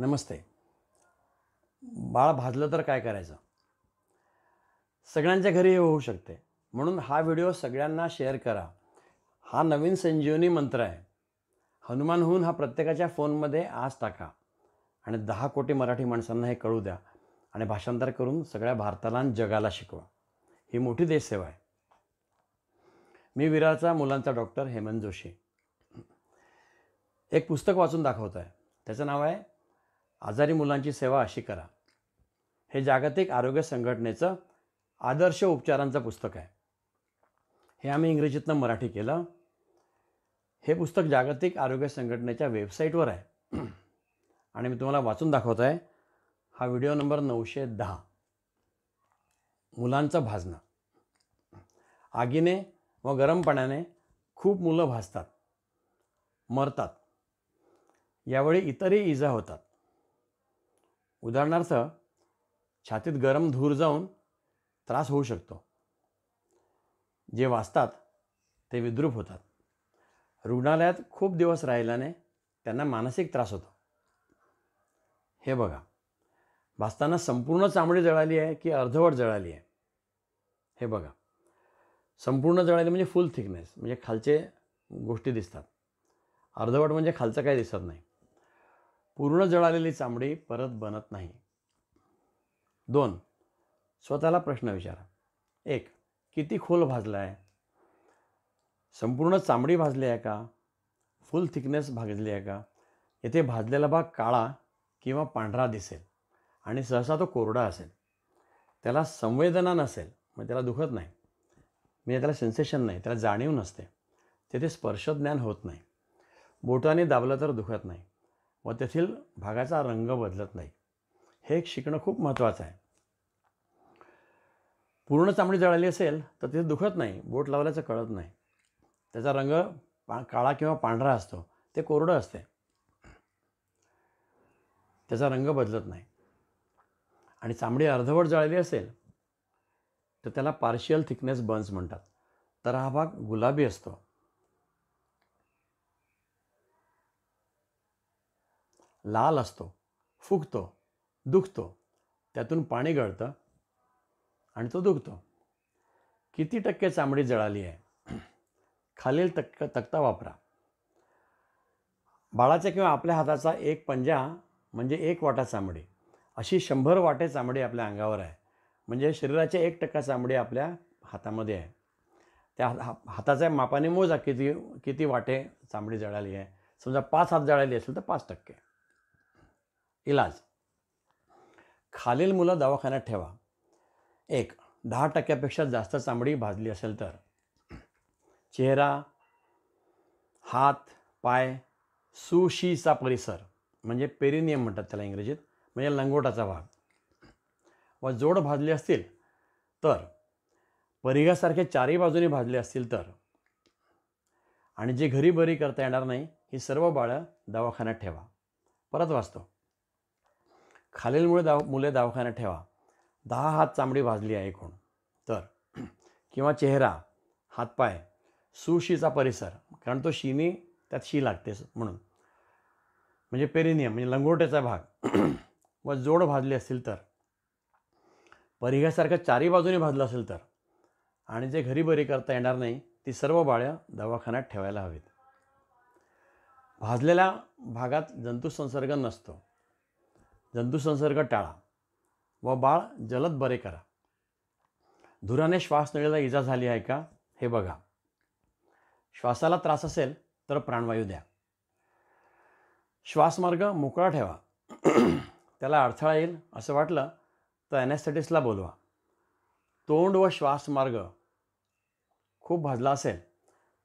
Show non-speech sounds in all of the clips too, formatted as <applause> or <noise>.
नमस्ते बाळ भाजलं तर काय करायचं सगळ्यांच्या घरी हे होऊ शकते म्हणून हा व्हिडिओ सगळ्यांना शेअर करा हा नवीन संजीवनी मंत्र आहे हनुमान होऊन हा प्रत्येकाच्या फोनमध्ये आज टाका आणि दहा कोटी मराठी माणसांना हे कळू द्या आणि भाषांतर करून सगळ्या भारताला आणि जगाला शिकवा ही मोठी देशसेवा आहे मी विरारचा मुलांचा डॉक्टर हेमंत जोशी एक पुस्तक वाचून दाखवत आहे त्याचं नाव आहे आजारी मुलांची सेवा अशी करा हे जागतिक आरोग्य संघटनेचं आदर्श उपचारांचं पुस्तक आहे हे आम्ही इंग्रजीतनं मराठी केलं हे पुस्तक जागतिक आरोग्य संघटनेच्या वेबसाईटवर आहे आणि मी तुम्हाला वाचून दाखवत आहे हा व्हिडिओ नंबर नऊशे दहा मुलांचं भाजणं आगीने व गरम पाण्याने खूप मुलं भाजतात मरतात यावेळी इतरही इजा होतात उदाहरणार्थ छातीत गरम धूर जाऊन त्रास होऊ शकतो जे वाचतात ते विद्रूप होतात रुग्णालयात खूप दिवस राहिल्याने त्यांना मानसिक त्रास होतो हे बघा वाचताना संपूर्ण चांबडी जळाली आहे की अर्धवट जळाली आहे हे बघा संपूर्ण जळाली म्हणजे फुल थिकनेस म्हणजे खालचे गोष्टी दिसतात अर्धवट म्हणजे खालचं काही दिसत नाही पूर्ण जळालेली चामडी परत बनत नाही दोन स्वतःला प्रश्न विचारा एक किती खोल भाजला आहे संपूर्ण चामडी भाजली आहे का फुल थिकनेस भाजली आहे का येथे भाजलेला भाग काळा किंवा पांढरा दिसेल आणि सहसा तो कोरडा असेल त्याला संवेदना नसेल मग त्याला दुखत नाही म्हणजे त्याला सेन्सेशन नाही त्याला जाणीव नसते तेथे स्पर्शज्ञान होत नाही बोटाने दाबलं तर दुखत नाही व तेथील भागाचा रंग बदलत नाही हे शिकणं खूप महत्त्वाचं आहे पूर्ण चांबडी जळाली असेल तर तिथे दुखत नाही बोट लावल्याचं कळत नाही त्याचा रंग पा काळा किंवा पांढरा असतो ते कोरडं असते त्याचा रंग बदलत नाही आणि चांबडी अर्धवट जळाली असेल तर त्याला पार्शियल थिकनेस बन्स म्हणतात तर हा भाग गुलाबी असतो लाल असतो फुगतो दुखतो त्यातून पाणी गळतं आणि तो दुखतो किती टक्के चामडी जळाली आहे <clears throat> खालील तक तक्ता वापरा बाळाच्या किंवा आपल्या हाताचा एक पंजा म्हणजे एक वाटा चामडी अशी शंभर वाटे चामडी आपल्या अंगावर आहे म्हणजे शरीराच्या एक टक्का चामडी आपल्या हातामध्ये आहे त्या हा हाताच्या मापाने मोजा किती किती वाटे चामडी जळाली आहे समजा पाच हात जळाली असेल तर पाच टक्के इलाज खालील मुलं दवाखान्यात ठेवा एक दहा टक्क्यापेक्षा जास्त चामडी भाजली असेल तर चेहरा हात पाय सुशीचा परिसर म्हणजे पेरिनियम म्हणतात त्याला इंग्रजीत म्हणजे लंगोटाचा भाग व जोड भाजले असतील तर परिघासारखे चारही बाजूने भाजले असतील तर आणि जे घरी बरी करता येणार नाही ही सर्व बाळं दवाखान्यात ठेवा परत वाचतो खालील मुळे दाव मुले दवाखान्यात ठेवा दहा हात चामडी भाजली आहे एकूण तर <clears throat> किंवा चेहरा हातपाय सुशीचा परिसर कारण तो शीने त्यात शी लागते म्हणून म्हणजे पेरिनियम म्हणजे लंगोट्याचा भाग <clears throat> व जोड भाजली असतील तर परिघासारखं चारी बाजूने भाजलं असेल तर आणि जे घरी बरी करता येणार नाही ती सर्व बाळ्या दवाखान्यात ठेवायला हवीत भाजलेल्या भागात जंतुसंसर्ग नसतो जंतुसंसर्ग टाळा व बाळ जलद बरे करा धुराने नळीला इजा झाली आहे का हे बघा श्वासाला त्रास असेल तर प्राणवायू द्या श्वासमार्ग मोकळा ठेवा <clears throat> त्याला अडथळा येईल असं वाटलं तर ॲनेस्थेटिसला बोलवा तोंड व श्वासमार्ग खूप भाजला असेल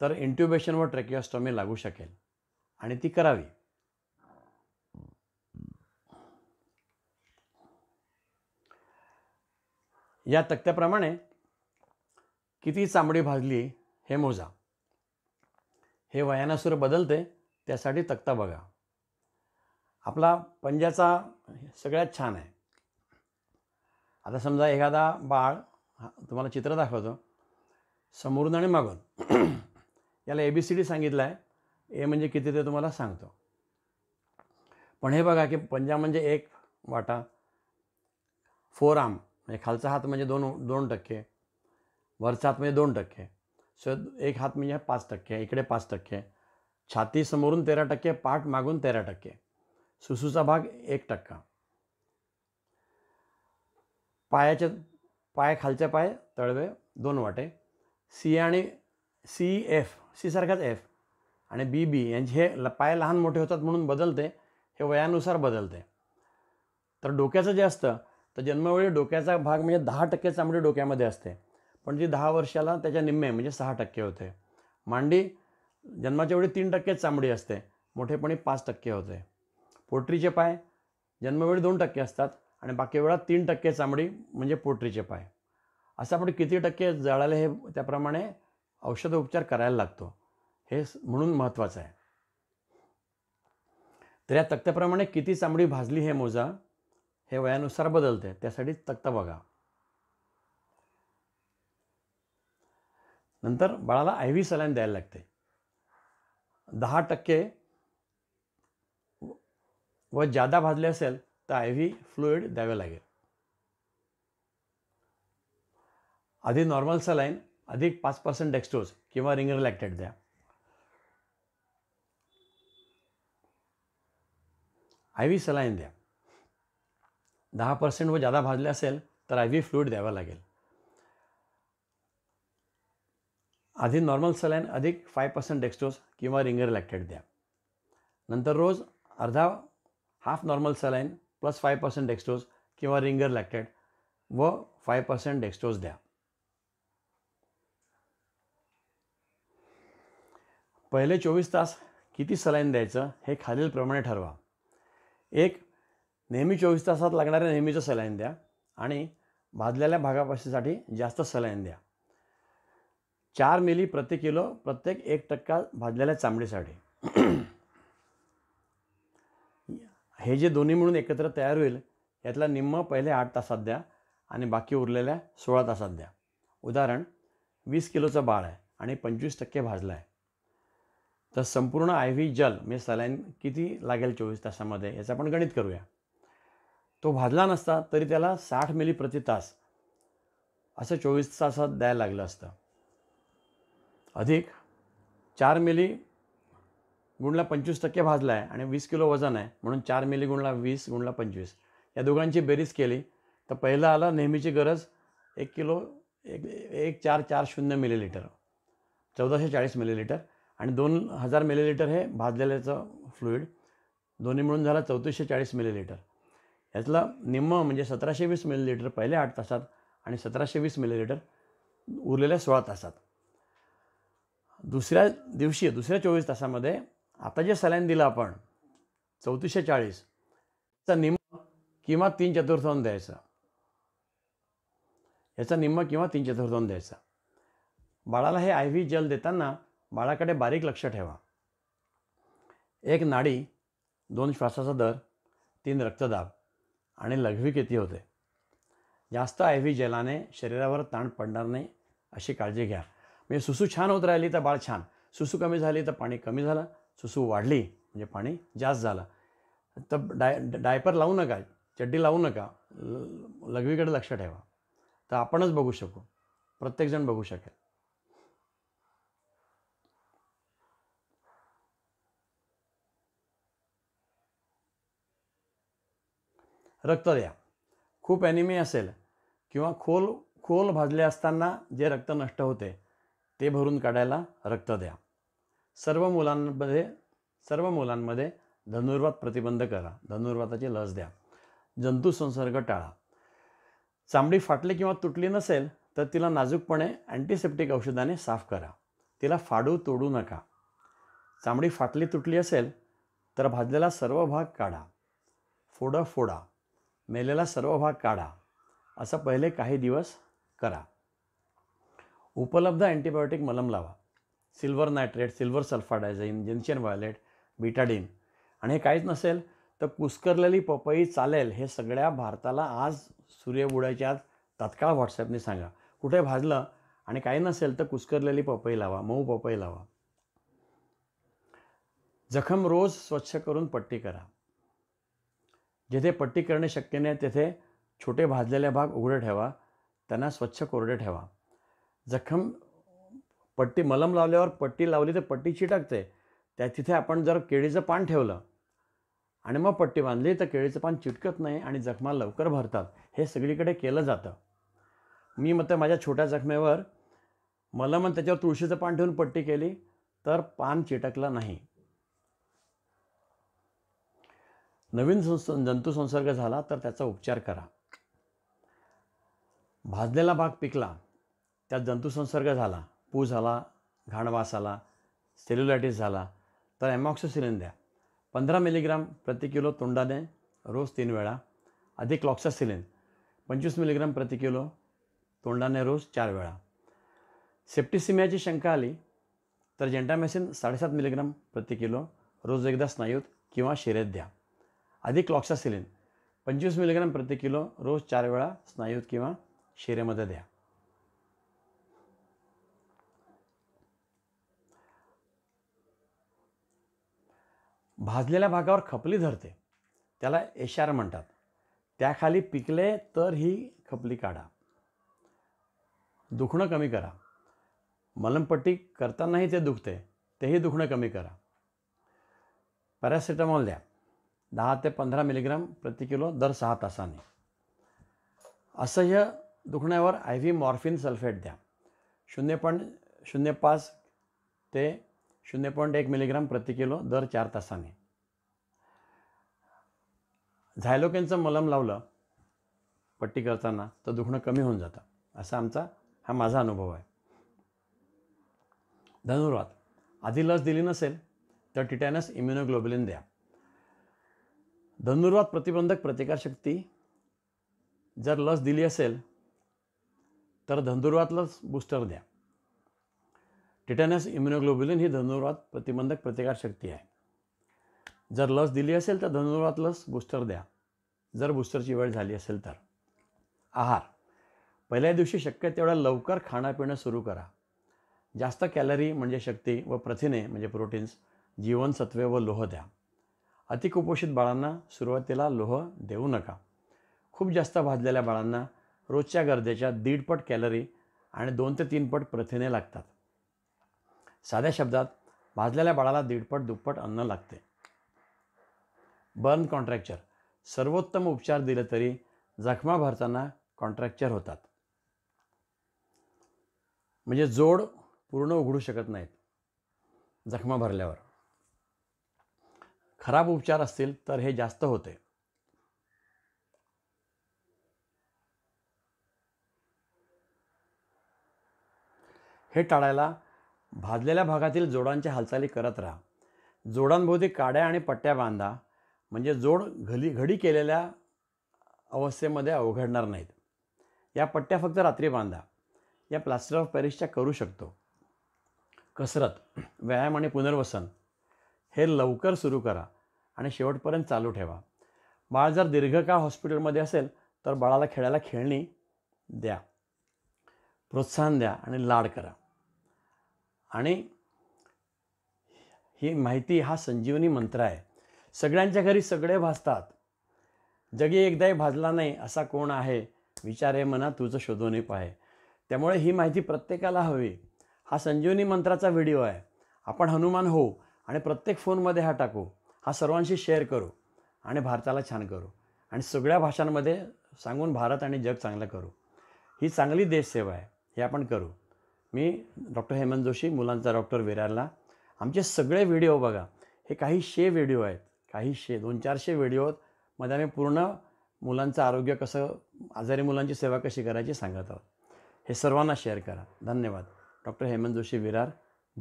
तर इंट्युबेशन व ट्रेकिओस्टॉमी लागू शकेल आणि ती करावी या तक्त्याप्रमाणे किती चांबडी भाजली हे मोजा हे वयानासूर बदलते त्यासाठी तक्ता बघा आपला पंजाचा सगळ्यात छान आहे आता समजा एखादा बाळ तुम्हाला चित्र दाखवतो समोरून आणि मागून <clears throat> याला ए बी सी डी सांगितलं आहे ए म्हणजे किती ते तुम्हाला सांगतो पण हे बघा की पंजा म्हणजे एक वाटा फोर आम आणि म्हणजे खालचा हात म्हणजे दोन दोन टक्के वरचा हात म्हणजे दोन टक्के सो एक हात म्हणजे पाच टक्के इकडे पाच टक्के छाती समोरून तेरा टक्के पाठ मागून तेरा टक्के सुसूचा भाग एक टक्का पायाचे पाय खालचे पाय तळवे दोन वाटे सी आणि सी एफ सी सारख्याच एफ आणि बी बी यांचे हे पाय लहान मोठे होतात म्हणून बदलते हे वयानुसार बदलते तर डोक्याचं जे असतं तर जन्मवेळी डोक्याचा भाग म्हणजे दहा टक्के चामडी डोक्यामध्ये असते पण जी दहा वर्षाला त्याच्या निम्मे म्हणजे सहा टक्के होते मांडी जन्माच्या वेळी तीन टक्के चामडी असते मोठेपणी पाच टक्के होते पोटरीचे पाय जन्मवेळी दोन टक्के असतात आणि बाकी वेळा तीन टक्के चामडी म्हणजे पोटरीचे पाय असं आपण किती टक्के जळाले हे त्याप्रमाणे औषध उपचार करायला लागतो हे म्हणून महत्त्वाचं आहे तर या तक्त्याप्रमाणे किती चामडी भाजली हे मोजा हे वयानुसार बदलते त्यासाठी तक्ता बघा नंतर बाळाला आय व्ही सलाईन द्यायला लागते दहा टक्के व जादा भाजले असेल तर आय व्ही फ्लुईड द्यावे लागेल आधी नॉर्मल सलाइन अधिक पाच पर्सेंट डेक्स्टोज किंवा रिंगर लॅक्टेट द्या आय व्ही सलाईन द्या दहा पर्सेंट व जादा भाजले असेल तर आय व्ही फ्लुईड द्यावा लागेल आधी नॉर्मल सलाईन अधिक फाय पर्सेंट डेक्स्टोज किंवा रिंगर लॅक्टेड द्या नंतर रोज अर्धा half normal saline plus five percent dextrose किंवा रिंगर लॅक्टेड व फाय पर्सेंट डेक्स्टोज द्या पहिले चोवीस तास किती सलाईन द्यायचं हे खालीलप्रमाणे ठरवा एक नेहमी चोवीस तासात लागणाऱ्या नेहमीचं सलाईन द्या आणि भाजलेल्या भागापाशीसाठी जास्त सलाईन द्या चार मिली प्रति किलो प्रत्येक एक टक्का भाजलेल्या चांबडीसाठी हे जे दोन्ही मिळून एकत्र तयार होईल यातला निम्म पहिले आठ तासात द्या आणि बाकी उरलेल्या सोळा तासात द्या उदाहरण वीस किलोचं बाळ आहे आणि पंचवीस टक्के भाजलं आहे तर संपूर्ण आय व्ही जल म्हणजे सलाईन किती लागेल चोवीस तासामध्ये याचं आपण गणित करूया तो भाजला नसता तरी त्याला साठ मिली प्रति तास असं चोवीस तासात द्यायला लागलं असतं अधिक चार मिली गुणला पंचवीस टक्के भाजला आहे आणि वीस किलो वजन आहे म्हणून चार मिली गुणला वीस गुणला पंचवीस या दोघांची बेरीज केली तर पहिलं आलं नेहमीची गरज एक किलो एक एक चार चार शून्य मिलीलिटर चौदाशे चाळीस मिलीलिटर आणि दोन हजार मिलीलिटर हे भाजलेल्याचं फ्लुईड दोन्ही मिळून झालं चौतीसशे चाळीस मिलीलिटर ह्यातला निम्म म्हणजे सतराशे वीस मिलीलिटर पहिल्या आठ तासात आणि सतराशे वीस मिलीलिटर उरलेल्या सोळा तासात दुसऱ्या दिवशी दुसऱ्या चोवीस तासामध्ये आता जे सलाईन दिलं आपण चौतीसशे चाळीसचा निम्म किंवा तीन चतुर्थांश द्यायचा याचा निम्म किंवा तीन चतुर्थांश द्यायचा बाळाला हे आय व्ही जल देताना बाळाकडे बारीक लक्ष ठेवा एक नाडी दोन श्वासाचा दर तीन रक्तदाब आणि लघवी किती होते जास्त आय व्ही जेलाने शरीरावर ताण पडणार नाही अशी काळजी घ्या म्हणजे सुसू छान होत राहिली तर बाळ छान सुसू कमी झाली तर पाणी कमी झालं सुसू वाढली म्हणजे पाणी जास्त झालं तर डाय डायपर लावू नका चड्डी लावू नका लघवीकडे लक्ष ठेवा तर आपणच बघू शकू प्रत्येकजण बघू शकेल रक्त द्या खूप ॲनिमी असेल किंवा खोल खोल भाजले असताना जे रक्त नष्ट होते ते भरून काढायला रक्त द्या सर्व मुलांमध्ये सर्व मुलांमध्ये धनुर्वात प्रतिबंध करा धनुर्वाताची लस द्या जंतू संसर्ग टाळा चामडी फाटली किंवा तुटली नसेल तर तिला नाजूकपणे अँटीसेप्टिक औषधाने साफ करा तिला फाडू तोडू नका चामडी फाटली तुटली असेल तर भाजलेला सर्व भाग काढा फोडा फोडा मेलेला सर्व भाग काढा असं पहिले काही दिवस करा उपलब्ध अँटीबायोटिक मलम लावा silver nitrate silver sulfadiazine gentian violet betadine आणि हे काहीच नसेल तर कुस्करलेली पपई चालेल हे सगळ्या भारताला आज सूर्य बुडायच्या आज तात्काळ व्हॉट्सॲपने सांगा कुठे भाजलं आणि काही नसेल तर कुस्करलेली पपई लावा मऊ पपई लावा जखम रोज स्वच्छ करून पट्टी करा जेथे पट्टी करणे शक्य नाही तेथे छोटे भाजलेले भाग उघडे ठेवा त्यांना स्वच्छ कोरडे ठेवा जखम पट्टी मलम लावल्यावर पट्टी लावली तर पट्टी चिटकते त्या तिथे आपण जर केळीचं पान ठेवलं आणि मग पट्टी बांधली तर केळीचं पान चिटकत नाही आणि जखमा लवकर भरतात हे सगळीकडे केलं जातं मी मग माझ्या छोट्या जखमेवर मलम त्याच्यावर तुळशीचं पान ठेवून पट्टी केली तर पान चिटकलं नाही नवीन संस जंतुसंसर्ग झाला तर त्याचा उपचार करा भाजलेला भाग पिकला त्यात जंतुसंसर्ग झाला पू झाला घाणवास आला सेल्युलायटिस झाला तर ॲमॉक्सिसिलिन द्या पंधरा मिलीग्राम प्रति किलो तोंडाने रोज तीन वेळा अधिक लॉक्सासिलिन पंचवीस मिलीग्राम प्रति किलो तोंडाने रोज चार वेळा सेप्टिसिमियाची शंका आली तर जेंटामेसिन साडेसात मिलीग्राम प्रति किलो रोज एकदा स्नायूत किंवा शिरेत द्या अधिक लॉक्सासिलिन पंचवीस मिलीग्राम प्रति किलो रोज चार वेळा स्नायूत किंवा शिरेमध्ये द्या भाजलेल्या भागावर खपली धरते त्याला एशार म्हणतात त्याखाली पिकले तर ही खपली काढा दुखणं कमी करा मलमपट्टी करतानाही ते दुखते तेही दुखणं कमी करा पॅरासिटामॉल द्या दहा ते पंधरा मिलीग्राम प्रति किलो दर सहा तासाने असह्य दुखण्यावर आय व्ही मॉर्फिन सल्फेट द्या शून्य पॉईंट शून्य पाच ते शून्य पॉईंट एक मिलीग्राम प्रति किलो दर चार तासाने झायलोकेनचं मलम लावलं पट्टी करताना तर दुखणं कमी होऊन जातं असा आमचा हा माझा अनुभव आहे धनुर्वात आधी लस दिली नसेल तर टिटॅनस इम्युनोग्लोबुलिन द्या धनुर्वाद प्रतिबंधक प्रतिकारशक्ती जर लस दिली असेल तर लस बूस्टर द्या टिटॅनस इम्युनोग्लोबुलिन ही धनुर्वात प्रतिबंधक प्रतिकारशक्ती आहे जर लस दिली असेल तर धनुर्वात लस बूस्टर द्या जर बूस्टरची वेळ झाली असेल तर आहार पहिल्या दिवशी शक्य तेवढ्या लवकर खाणं सुरू करा जास्त कॅलरी म्हणजे शक्ती व प्रथिने म्हणजे प्रोटीन्स जीवनसत्वे व लोह द्या अतिकुपोषित बाळांना सुरुवातीला लोह देऊ नका खूप जास्त भाजलेल्या बाळांना रोजच्या गरजेच्या दीडपट कॅलरी आणि दोन ते पट प्रथिने लागतात साध्या शब्दात भाजलेल्या बाळाला दीडपट दुप्पट अन्न लागते बर्न कॉन्ट्रॅक्चर सर्वोत्तम उपचार दिले तरी जखमा भरताना कॉन्ट्रॅक्चर होतात म्हणजे जोड पूर्ण उघडू शकत नाहीत जखमा भरल्यावर खराब उपचार असतील तर हे जास्त होते हे टाळायला भाजलेल्या भागातील जोडांच्या हालचाली करत राहा जोडांभोवती काड्या आणि पट्ट्या बांधा म्हणजे जोड घली घडी केलेल्या अवस्थेमध्ये अवघडणार नाहीत या पट्ट्या फक्त रात्री बांधा या प्लास्टर ऑफ पॅरिसच्या करू शकतो कसरत व्यायाम आणि पुनर्वसन हे लवकर सुरू करा आणि शेवटपर्यंत चालू ठेवा बाळ जर दीर्घकाळ हॉस्पिटलमध्ये असेल तर बाळाला खेळायला खेळणी द्या प्रोत्साहन द्या आणि लाड करा आणि ही माहिती हा संजीवनी मंत्र आहे सगळ्यांच्या घरी सगळे भाजतात जगी एकदाही भाजला नाही असा कोण आहे विचार आहे मना तुझं शोधूनही पाहे त्यामुळे ही माहिती प्रत्येकाला हवी हा संजीवनी मंत्राचा व्हिडिओ आहे आपण हनुमान होऊ आणि प्रत्येक फोनमध्ये हा टाकू हा सर्वांशी शेअर करू आणि भारताला छान करू आणि सगळ्या भाषांमध्ये सांगून भारत आणि जग चांगलं करू ही चांगली देशसेवा आहे हे आपण करू मी डॉक्टर हेमंत जोशी मुलांचा डॉक्टर विरारला आमचे सगळे व्हिडिओ बघा हे काही शे व्हिडिओ आहेत काही शे दोन चारशे व्हिडिओ मध्ये आम्ही पूर्ण मुलांचं आरोग्य कसं आजारी मुलांची सेवा कशी करायची सांगत आहोत हे सर्वांना शेअर करा धन्यवाद डॉक्टर हेमंत जोशी विरार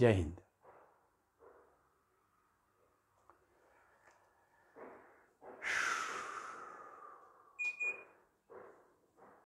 जय हिंद